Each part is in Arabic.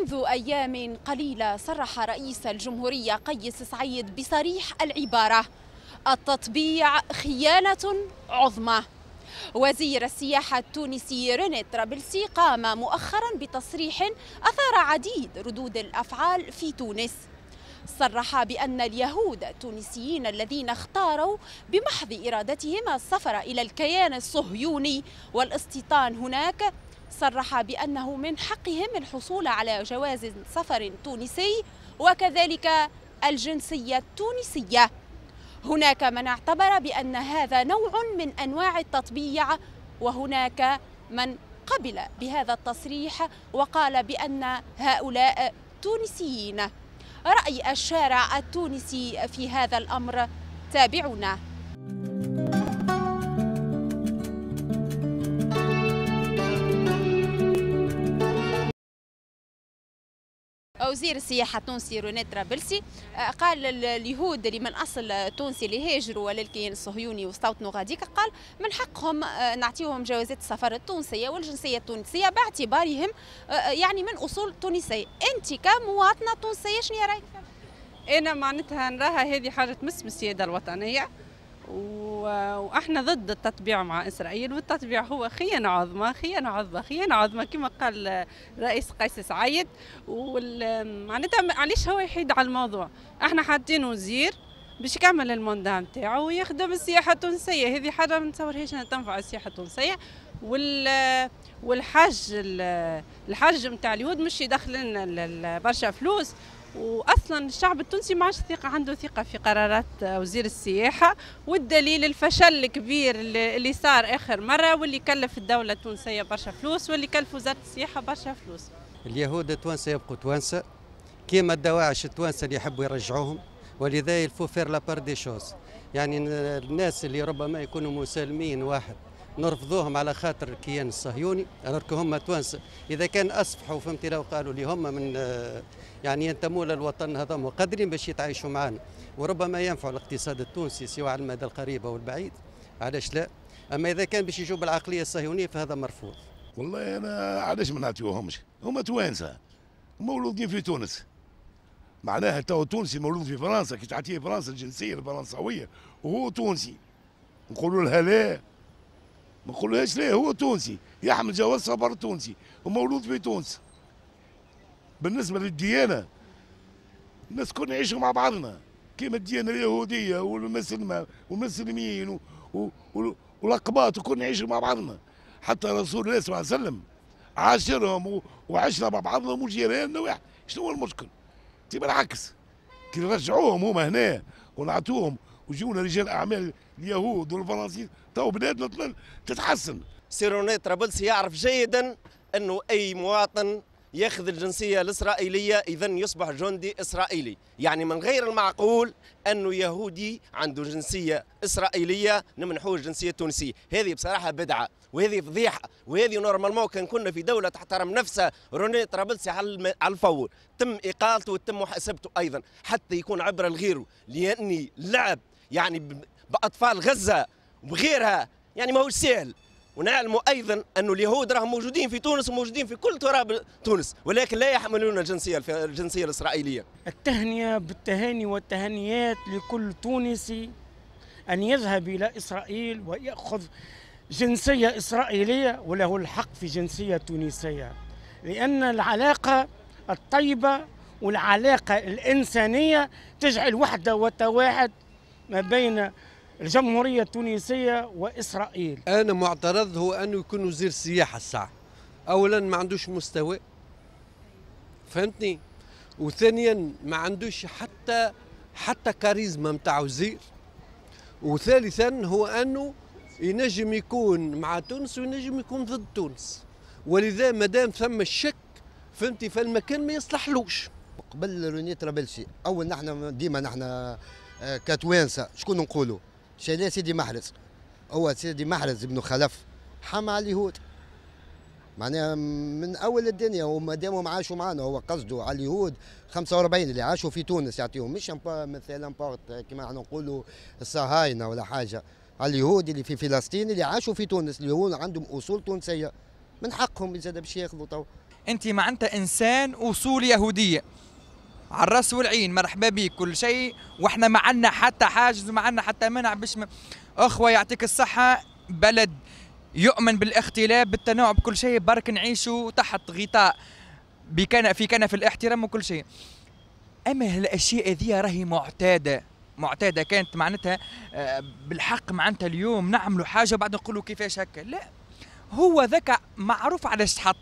منذ أيام قليلة صرح رئيس الجمهورية قيس سعيد بصريح العبارة التطبيع خيانة عظمى وزير السياحة التونسي رينيت رابلسي قام مؤخرا بتصريح أثار عديد ردود الأفعال في تونس صرح بأن اليهود التونسيين الذين اختاروا بمحض إرادتهم السفر إلى الكيان الصهيوني والاستيطان هناك صرح بأنه من حقهم الحصول على جواز سفر تونسي وكذلك الجنسية التونسية هناك من اعتبر بأن هذا نوع من أنواع التطبيع وهناك من قبل بهذا التصريح وقال بأن هؤلاء تونسيين رأي الشارع التونسي في هذا الأمر تابعونا وزير السياحه التونسي رونات رابلسي آه، قال اليهود اللي من اصل تونسي اللي هاجروا ولا الكيان الصهيوني واستوطنوا غاديك قال من حقهم آه، نعطيهم جوازات السفر التونسيه والجنسيه التونسيه باعتبارهم آه، يعني من اصول تونسيه انت كمواطنه تونسيه شنو رايك انا إيه، نعم، معناتها نراها هذه حاجه تمس بالسياده الوطنيه واحنا ضد التطبيع مع اسرائيل والتطبيع هو خيانه عظمى خيانه عظمى خيانه عظمى كما قال الرئيس قيس سعيد ومعناتها علاش هو يحيد على الموضوع احنا حاطين وزير باش يكمل الموندام نتاعو ويخدم السياحه التونسيه هذه حاجه ما نتصورهاش انها تنفع السياحه التونسيه وال والحج الحج نتاع اليهود مش يدخل لنا برشا فلوس واصلا الشعب التونسي ما عادش ثقه عنده ثقه في قرارات وزير السياحه والدليل الفشل الكبير اللي صار اخر مره واللي كلف الدوله التونسيه برشا فلوس واللي كلف وزاره السياحه برشا فلوس اليهود التوانسه يبقوا توانسه كيما الدواعش التوانسه اللي يحبوا يرجعوهم ولذا الفو فير لابار دي شوز يعني الناس اللي ربما يكونوا مسالمين واحد نرفضوهم على خاطر الكيان الصهيوني نركو هما توانسه اذا كان اصبحوا فهمتي لو قالوا لي هما من آه، يعني ينتموا للوطن هذا وقادرين باش يتعايشوا معنا وربما ينفع الاقتصاد التونسي سواء على المدى القريب او البعيد علاش لا اما اذا كان باش يجوا بالعقليه الصهيونيه فهذا مرفوض والله انا علاش ما نعطيوهمش هما توانسه مولودين في تونس معناها تو تونسي مولود في فرنسا كي تعطيه فرنسا الجنسيه الفرنساويه وهو تونسي نقولوا لها لا ما نقولوهاش ليه هو تونسي يحمل جواز سفر تونسي ومولود في تونس بالنسبه للديانه الناس كنا نعيشوا مع بعضنا كيما الديانه اليهوديه والمسلمه والمسلمين والاقباط وكنا نعيشوا مع بعضنا حتى رسول الله صلى الله عليه وسلم عاشرهم وعشنا مع بعضهم وجيراننا واحد شنو هو المشكل؟ تي بالعكس كي نرجعوهم هما هنا ونعطوهم وجونا رجال اعمال اليهود والفرنسيين تو بلادنا تتحسن سيروني طرابلسي يعرف جيدا انه اي مواطن ياخذ الجنسيه الاسرائيليه اذا يصبح جندي اسرائيلي، يعني من غير المعقول انه يهودي عنده جنسيه اسرائيليه نمنحوه الجنسيه التونسيه، هذه بصراحه بدعه وهذه فضيحه وهذه نورمالمون كان كنا في دوله تحترم نفسها روني طرابلسي على الفور، تم اقالته وتم محاسبته ايضا حتى يكون عبره لغيره، لاني لعب يعني باطفال غزه وغيرها يعني ماهوش سهل ونعلموا ايضا انه اليهود راهم موجودين في تونس وموجودين في كل تراب تونس ولكن لا يحملون الجنسيه الجنسيه الاسرائيليه. التهنئه بالتهاني والتهنيات لكل تونسي ان يذهب الى اسرائيل وياخذ جنسيه اسرائيليه وله الحق في جنسيه تونسيه لان العلاقه الطيبه والعلاقه الانسانيه تجعل وحده وتواحد ما بين الجمهورية التونسية وإسرائيل أنا معترض هو أنه يكون وزير السياحة الساعة أولا ما عندوش مستوى فهمتني وثانيا ما عندوش حتى حتى كاريزما متاع وزير وثالثا هو أنه ينجم يكون مع تونس وينجم يكون ضد تونس ولذا ما دام ثم الشك فهمتي فالمكان ما يصلحلوش قبل رونيت رابلسي اول نحن ديما نحن آه، كتوانسه شكون نقولوا شاليه سيدي محرز هو سيدي محرز ابن خلف حمى على اليهود معناها من اول الدنيا وما دامهم عاشوا معنا هو قصده على اليهود 45 اللي عاشوا في تونس يعطيهم مش مثلا امبورت كما احنا نقولوا الصهاينه ولا حاجه على اليهود اللي في فلسطين اللي عاشوا في تونس اليهود عندهم اصول تونسيه من حقهم زاد باش ياخذوا تو انت معناتها انسان اصول يهوديه على الراس والعين مرحبا بيك كل شيء واحنا ما عندنا حتى حاجز وما عندنا حتى منع باش م... اخوه يعطيك الصحه بلد يؤمن بالاختلاف بالتنوع بكل شيء برك نعيشوا تحت غطاء بكنا في كنف الاحترام وكل شيء اما الاشياء هذه راهي معتاده معتاده كانت معناتها آه، بالحق معناتها اليوم نعملوا حاجه وبعد نقولوا كيفاش هكا لا هو ذكاء معروف على حط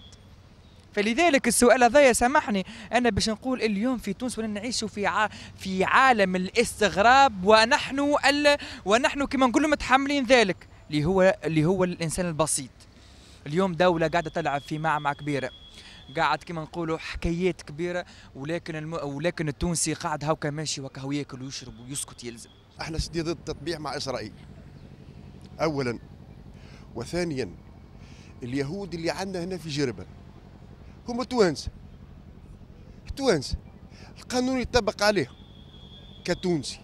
فلذلك السؤال هذا سامحني انا باش نقول اليوم في تونس ولا نعيش في ع... في عالم الاستغراب ونحن ال... ونحن كما نقولوا متحملين ذلك اللي هو اللي هو الانسان البسيط اليوم دوله قاعده تلعب في معمعه كبيره قاعد كما نقولوا حكايات كبيره ولكن الم... ولكن التونسي قاعد هاكا ماشي وكهو هو ياكل ويشرب ويسكت يلزم احنا سدي ضد التطبيع مع اسرائيل اولا وثانيا اليهود اللي عندنا هنا في جربه هما التوانسه التوانسه القانون يطبق عليه كتونسي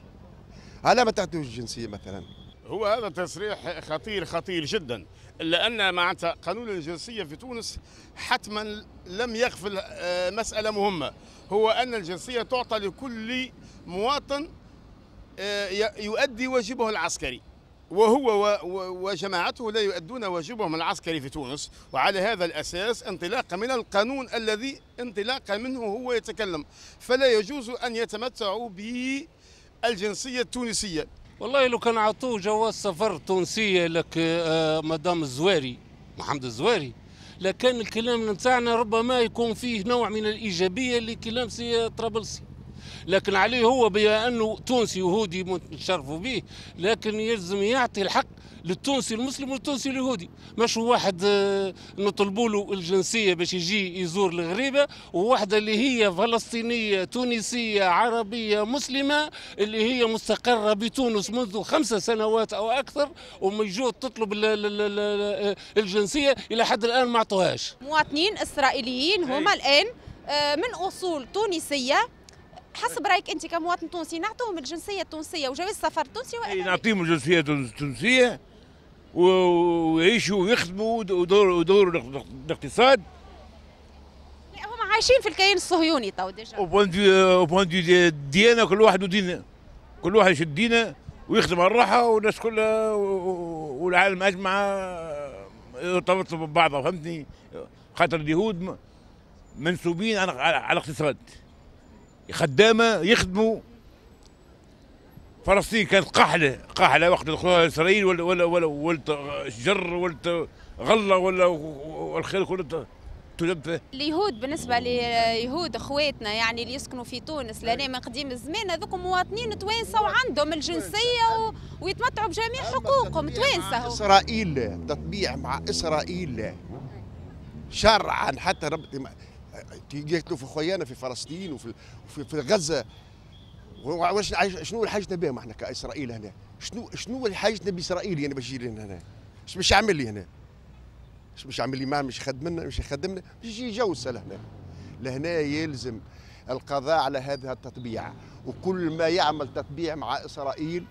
على ما تعطيوش الجنسيه مثلا هو هذا تصريح خطير خطير جدا لان معناتها قانون الجنسيه في تونس حتما لم يغفل آه، مساله مهمه هو ان الجنسيه تعطى لكل مواطن آه، يؤدي واجبه العسكري وهو وجماعته لا يؤدون واجبهم العسكري في تونس وعلى هذا الأساس انطلاقا من القانون الذي انطلاقا منه هو يتكلم فلا يجوز أن يتمتعوا بالجنسية التونسية والله لو كان عطوه جواز سفر تونسية لك آه، مدام الزواري محمد الزواري لكان الكلام نتاعنا ربما يكون فيه نوع من الإيجابية لكلام سي طرابلسي لكن عليه هو بانه تونسي يهودي متشرفوا به لكن يلزم يعطي الحق للتونسي المسلم والتونسي اليهودي مش واحد آه، نطلبوا له الجنسيه باش يجي يزور الغريبه وواحده اللي هي فلسطينيه تونسيه عربيه مسلمه اللي هي مستقره بتونس منذ خمسة سنوات او اكثر وما تطلب آه، الجنسيه الى حد الان ما عطوهاش مواطنين اسرائيليين هما إيه. الان آه، من اصول تونسيه حسب رايك انت كمواطن تونسي نعطوهم الجنسيه التونسيه وجواز السفر التونسي ولا نعطيهم الجنسيه التونسيه ويعيشوا ويخدموا ودور ودور الاقتصاد يعني هم عايشين في الكيان الصهيوني تو ديجا وبوان دي ديانه كل واحد ودينه كل واحد يشد دينه ويخدم على الراحه والناس كلها والعالم اجمع يرتبطوا ببعضها فهمتني خاطر اليهود منسوبين على الاقتصاد خدامه يخدموا فلسطين كانت قحله قحله وقت دخولها اسرائيل ولا ولا ولا ولت شجر ولت غله ولا والخير كله اليهود بالنسبه ليهود اخواتنا يعني اللي يسكنوا في تونس لان من قديم الزمان هذوك مواطنين توانسه وعندهم الجنسيه و... ويتمتعوا بجميع حقوقهم توانسه اسرائيل تطبيع مع اسرائيل شرعا حتى ربط يقتلوا في خويانا في فلسطين وفي في غزه واش شنو الحاجه حاجتنا بهم احنا كاسرائيل هنا شنو شنو الحاجه حاجتنا باسرائيل يعني باش يجي لنا هنا اش باش يعمل لي هنا اش باش يعمل لي ما مش خدمنا مش يخدمنا باش يجي سهل لهنا لهنا يلزم القضاء على هذا التطبيع وكل ما يعمل تطبيع مع اسرائيل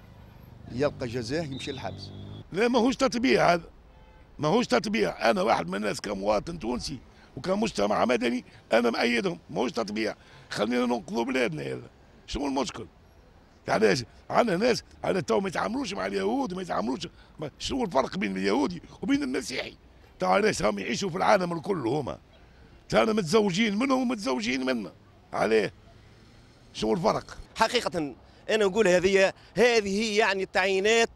يلقى جزاه يمشي للحبس لا ماهوش تطبيع هذا ماهوش تطبيع انا واحد من الناس كمواطن تونسي وكمجتمع مدني انا مأيدهم ماهوش تطبيع خلينا ننقذوا بلادنا هذا شنو المشكل؟ علاش؟ يعني عندنا ناس على تو ما يتعاملوش مع اليهود ما يتعاملوش شنو الفرق بين اليهودي وبين المسيحي؟ تو علاش هم يعيشوا في العالم الكل هما تانا متزوجين منهم ومتزوجين منا عليه شنو الفرق؟ حقيقة أنا نقول هذه هذه يعني التعيينات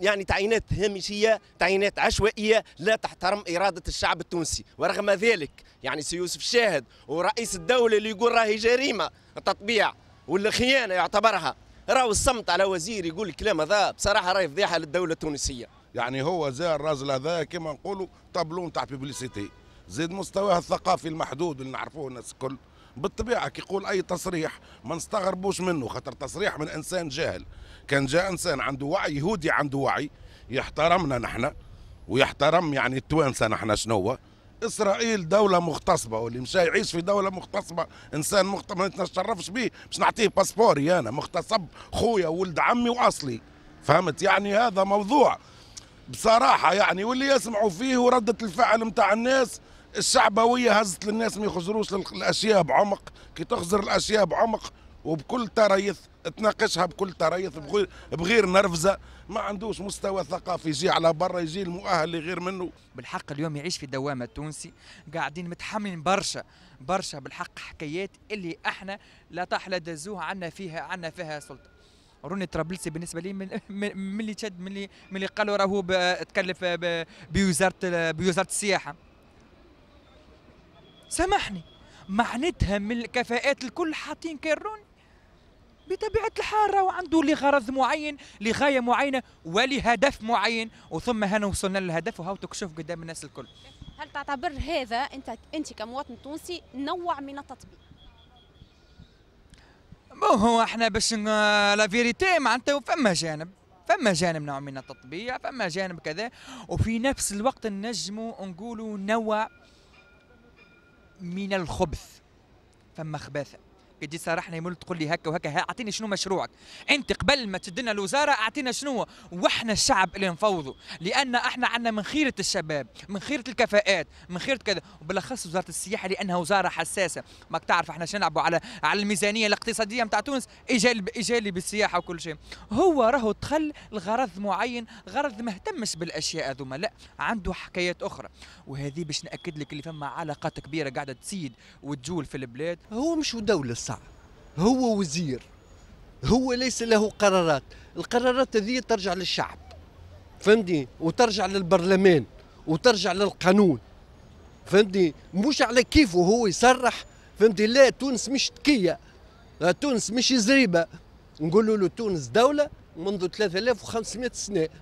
يعني تعيينات هامشيه تعيينات عشوائيه لا تحترم اراده الشعب التونسي ورغم ذلك يعني سي يوسف الشاهد ورئيس الدوله اللي يقول راهي جريمه التطبيع والخيانه يعتبرها راهو الصمت على وزير يقول الكلام هذا بصراحه راهي فضيحه للدوله التونسيه يعني هو زي الراجل هذا كما نقولوا طابلون تاع بيبليسيتي زيد مستواه الثقافي المحدود اللي نعرفوه الناس الكل بالطبيعه كيقول اي تصريح ما نستغربوش منه خاطر تصريح من انسان جاهل كان جاء انسان عنده وعي يهودي عنده وعي يحترمنا نحن ويحترم يعني التوانسه نحن شنو اسرائيل دوله مغتصبه واللي مشى يعيش في دوله مغتصبه انسان مغتصب ما نتشرفش به باش نعطيه باسبوري انا مغتصب خويا ولد عمي واصلي فهمت يعني هذا موضوع بصراحه يعني واللي يسمعوا فيه ورده الفعل نتاع الناس الشعبويه هزت للناس ما يخزروش الاشياء بعمق كي تخزر الاشياء بعمق وبكل تريث تناقشها بكل تريث بغير, نرفزه ما عندوش مستوى ثقافي يجي على برا يجي المؤهل اللي غير منه بالحق اليوم يعيش في الدوامه التونسي قاعدين متحملين برشا برشا بالحق حكايات اللي احنا لا تحلى دزوها عنا فيها عنا فيها سلطه روني طرابلسي بالنسبه لي من ملي تشد ملي ملي قالوا راهو تكلف بوزاره بوزاره السياحه سامحني معناتها من الكفاءات الكل حاطين كان روني بطبيعه الحال راهو عنده لغرض معين لغايه معينه ولهدف معين وثم هنا وصلنا للهدف وهاو تكشف قدام الناس الكل هل تعتبر هذا انت انت كمواطن تونسي نوع من التطبيق هو احنا باش لا فيريتي معناتها فما جانب فما جانب نوع من التطبيع فما جانب كذا وفي نفس الوقت نجموا نقولوا نوع من الخبث فما خباثه تجي سارحنا يمول تقول لي هكا وهكا اعطيني شنو مشروعك انت قبل ما تدنا الوزاره اعطينا شنو واحنا الشعب اللي نفوضوا لان احنا عندنا من خيره الشباب من خيره الكفاءات من خيره كذا وبالاخص وزاره السياحه لانها وزاره حساسه ما تعرف احنا شنو نلعبوا على على الميزانيه الاقتصاديه نتاع تونس ايجابي ايجابي بالسياحه وكل شيء هو راهو دخل لغرض معين غرض ما اهتمش بالاشياء هذوما لا عنده حكايات اخرى وهذه باش ناكد لك اللي فما علاقات كبيره قاعده تسيد وتجول في البلاد هو مش دوله الصح هو وزير هو ليس له قرارات القرارات هذه ترجع للشعب فهمتني وترجع للبرلمان وترجع للقانون فهمتني مش على كيفه هو يصرح فهمتني لا تونس مش تكيه تونس مش زريبه نقولوا له تونس دوله منذ 3500 سنه